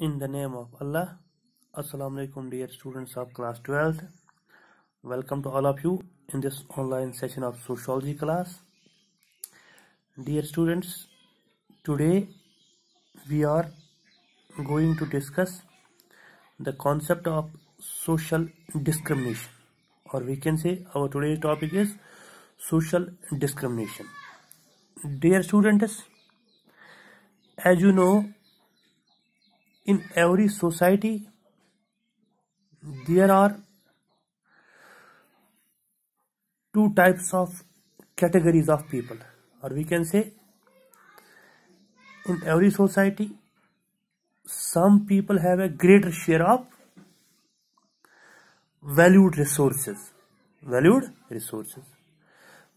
In the name of Allah, Assalamu alaikum dear students of class 12th. Welcome to all of you in this online session of sociology class. Dear students, today we are going to discuss the concept of social discrimination or we can say our today's topic is social discrimination. Dear students, as you know in every society there are two types of categories of people or we can say in every society some people have a greater share of valued resources valued resources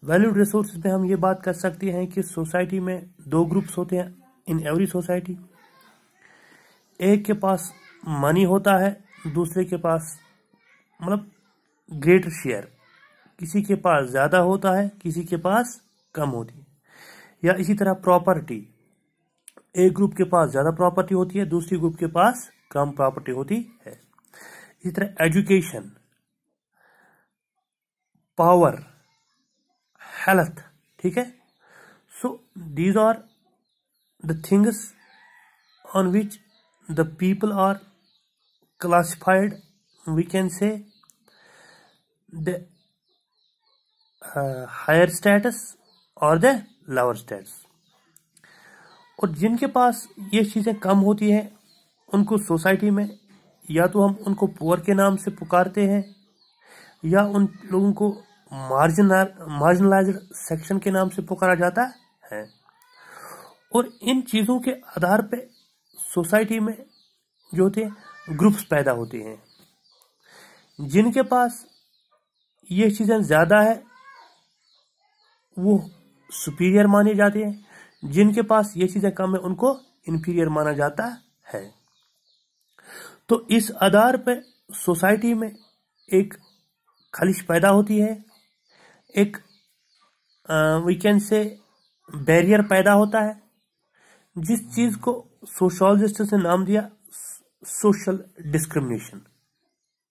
valued resource में हम ये बात कर सकते हैं कि society में दो ग्रुप्स होते हैं इन एवरी सोसाइटी एक के पास मनी होता है दूसरे के पास मतलब ग्रेटर शेयर किसी के पास ज़्यादा होता है किसी के पास कम होती है या इसी तरह प्रॉपर्टी एक ग्रुप के पास ज़्यादा प्रॉपर्टी होती है दूसरी ग्रुप के पास कम प्रॉपर्टी होती है इसी तरह एजुकेशन पावर हेल्थ ठीक है so these are the things on which the people are classified we can say the uh, higher status और द lower status और जिनके पास ये चीज़ें कम होती हैं उनको सोसाइटी में या तो हम उनको पुअर के नाम से पुकारते हैं या उन लोगों को मार्जिनल मार्जिनलाइज सेक्शन के नाम से पुकारा जाता है और इन चीज़ों के आधार पर सोसाइटी में जो होते हैं ग्रुप्स पैदा होते हैं जिनके पास ये चीज़ें ज़्यादा है वो सुपीरियर माने जाते हैं जिनके पास ये चीज़ें कम है उनको इन्फीरियर माना जाता है तो इस आधार पर सोसाइटी में एक खलिश पैदा होती है एक वी कैन से बैरियर पैदा होता है जिस चीज को सोशोलॉजिस्ट ने नाम दिया सोशल डिस्क्रिमिनेशन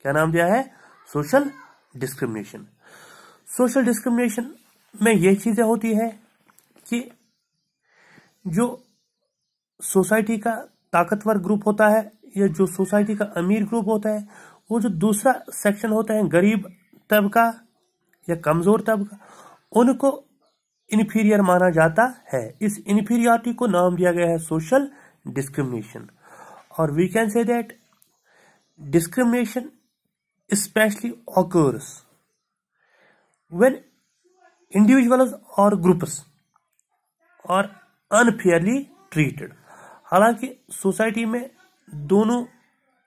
क्या नाम दिया है सोशल डिस्क्रिमिनेशन सोशल डिस्क्रिमिनेशन में यह चीजें होती है कि जो सोसाइटी का ताकतवर ग्रुप होता है या जो सोसाइटी का अमीर ग्रुप होता है वो जो दूसरा सेक्शन होता है गरीब तबका या कमजोर तबका उनको इन्फीरियर माना जाता है इस इन्फीरियोरिटी को नाम दिया गया है सोशल डिस्क्रिमिनेशन और we can say that discrimination specially occurs when individuals और ग्रुप्स और अनफेयरली ट्रीटेड हालांकि सोसाइटी में दोनों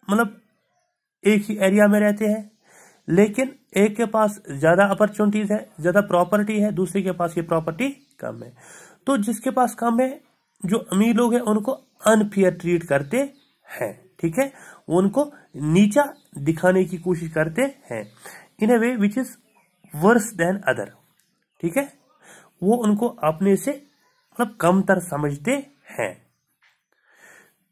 मतलब एक ही एरिया में रहते हैं लेकिन एक के पास ज्यादा अपॉर्चुनिटीज है ज्यादा प्रॉपर्टी है दूसरे के पास ये प्रॉपर्टी कम है तो जिसके पास कम है जो अमीर लोग हैं उनको अनफेयर ट्रीट करते हैं ठीक है उनको नीचा दिखाने की कोशिश करते हैं in a way which is worse than other ठीक है वो उनको अपने से मतलब कमतर समझते हैं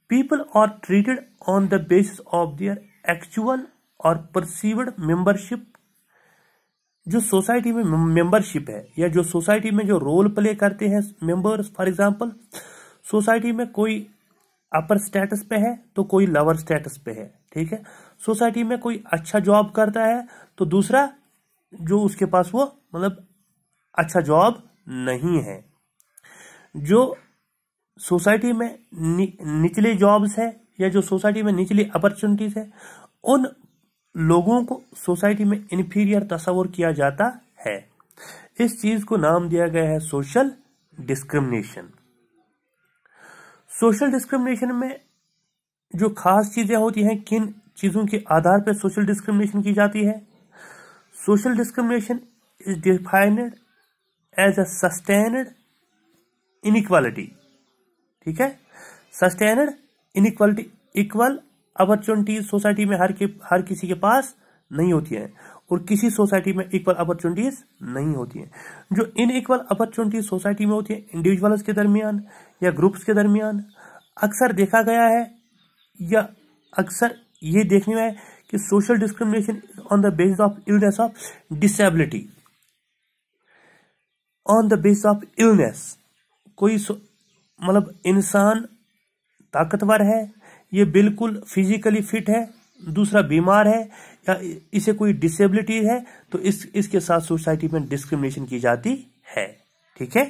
people are treated on the basis of their actual or perceived membership जो सोसाइटी में मेंबरशिप है या जो सोसाइटी में जो रोल प्ले करते हैं मेंबर्स फॉर एग्जांपल सोसाइटी में कोई अपर स्टेटस पे है तो कोई लोअर स्टेटस पे है ठीक है सोसाइटी में कोई अच्छा जॉब करता है तो दूसरा जो उसके पास वो मतलब अच्छा जॉब नहीं है जो सोसाइटी में नि, निचले जॉब्स है या जो सोसाइटी में निचली अपॉर्चुनिटीज है उन लोगों को सोसाइटी में इन्फीरियर तस्वर किया जाता है इस चीज को नाम दिया गया है सोशल डिस्क्रिमिनेशन सोशल डिस्क्रिमिनेशन में जो खास चीजें होती हैं किन चीजों के आधार पर सोशल डिस्क्रिमिनेशन की जाती है social discrimination is defined as a sustained inequality ठीक है sustained inequality equal opportunities society में हर के हर किसी के पास नहीं होती है और किसी सोसाइटी में इक्वल अपॉर्चुनिटीज नहीं होती है जो इन इक्वल अपॉर्चुनिटीज सोसाइटी में होती है इंडिविजुअल्स के दरमियान या ग्रुप्स के दरमियान अक्सर देखा गया है या अक्सर ये देखने में है कि social discrimination on the basis of illness of disability on the basis of illness कोई मतलब इंसान ताकतवर है ये बिल्कुल फिजिकली फिट है दूसरा बीमार है या इसे कोई डिसेबिलिटी है तो इस इसके साथ सोसाइटी में डिस्क्रिमिनेशन की जाती है ठीक है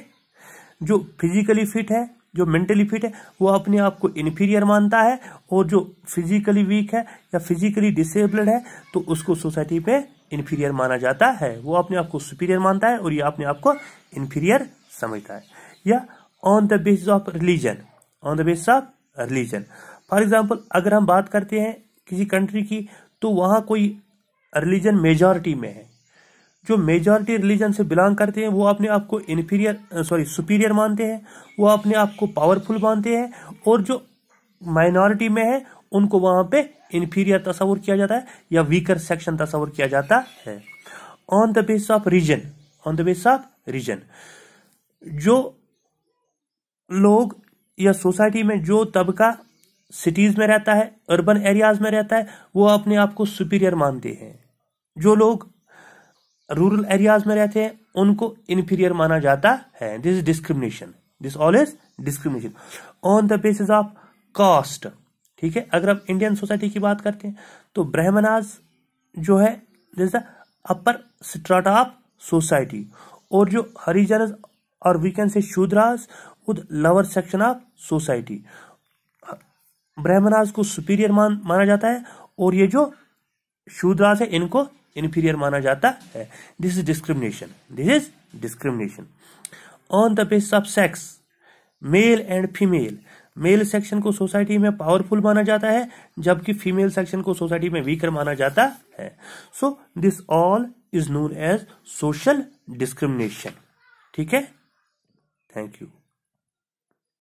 जो फिजिकली फिट है जो मेंटली फिट है वो अपने आप को इन्फीरियर मानता है और जो फिजिकली वीक है या फिजिकली डिसेबल्ड है तो उसको सोसाइटी में इन्फीरियर माना जाता है वो अपने आप को सुपीरियर मानता है और ये अपने आप को इन्फीरियर समझता है या on the basis of religion on the basis of religion for example अगर हम बात करते हैं किसी कंट्री की तो वहां कोई रिलीजन मेजॉरिटी में है जो मेजॉरिटी रिलीजन से बिलोंग करते हैं वो अपने आप को इन्फीरियर सॉरी सुपीरियर मानते हैं वो अपने आप को पावरफुल मानते हैं और जो माइनॉरिटी में है उनको वहां पे इन्फीरियर तस्वर किया जाता है या वीकर सेक्शन तस्वर किया जाता है on the base of region on the base of region जो लोग या सोसाइटी में जो तबका सिटीज में रहता है अर्बन एरियाज में रहता है वो अपने आप को सुपीरियर मानते हैं जो लोग रूरल एरियाज में रहते हैं उनको इन्फीरियर माना जाता है this is discrimination this all is discrimination on the basis of caste ठीक है अगर आप इंडियन सोसाइटी की बात करते हैं तो ब्रह्मनाज जो है this the upper strata of society और जो हरिजन और we can say Shudras lower section of society Brahmins को सुपीरियर मान माना जाता है और ये जो शूद्रास है इनको इन्फीरियर माना जाता है this is discrimination this is discrimination on the base of sex male and female male section को सोसाइटी में पावरफुल माना जाता है जबकि फीमेल सेक्शन को सोसाइटी में वीकर माना जाता है so this all is known as social discrimination ठीक है थैंक यू